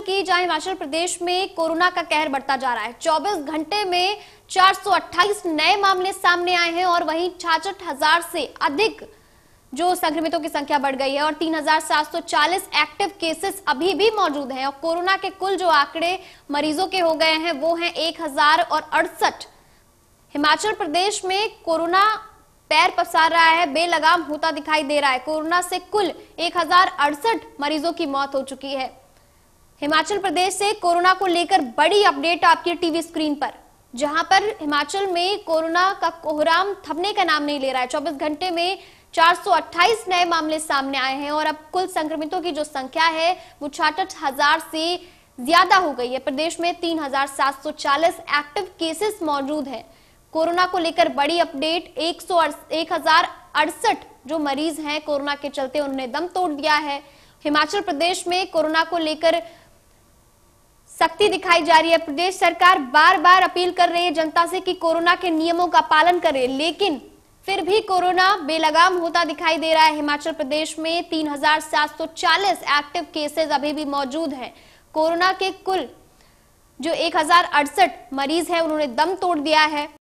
की जहां हिमाचल प्रदेश में कोरोना का कहर बढ़ता जा रहा है 24 घंटे में 428 नए मामले सामने आए हैं और वहीं छाछठ हजार से अधिक जो संक्रमितों की संख्या बढ़ गई है और 3,740 एक्टिव केसेस अभी भी मौजूद हैं और कोरोना के कुल जो आंकड़े मरीजों के हो गए हैं वो हैं एक हजार और अड़सठ हिमाचल प्रदेश में कोरोना पैर पसार रहा है बेलगाम होता दिखाई दे रहा है कोरोना से कुल एक मरीजों की मौत हो चुकी है हिमाचल प्रदेश से कोरोना को लेकर बड़ी अपडेट आपकी टीवी स्क्रीन पर जहां पर हिमाचल में कोरोना का कोहराम थमने का नाम नहीं ले रहा है 24 घंटे में 428 नए मामले सामने आए हैं और अब कुल संक्रमितों की जो संख्या है वो छाठ हजार से ज्यादा हो गई है प्रदेश में 3,740 एक्टिव केसेस मौजूद हैं कोरोना को लेकर बड़ी अपडेट एक जो मरीज हैं कोरोना के चलते उन्होंने दम तोड़ दिया है हिमाचल प्रदेश में कोरोना को लेकर सख्ती दिखाई जा रही है प्रदेश सरकार बार बार अपील कर रही है जनता से कि कोरोना के नियमों का पालन करे लेकिन फिर भी कोरोना बेलगाम होता दिखाई दे रहा है हिमाचल प्रदेश में 3,740 एक्टिव केसेस अभी भी मौजूद हैं कोरोना के कुल जो एक मरीज है उन्होंने दम तोड़ दिया है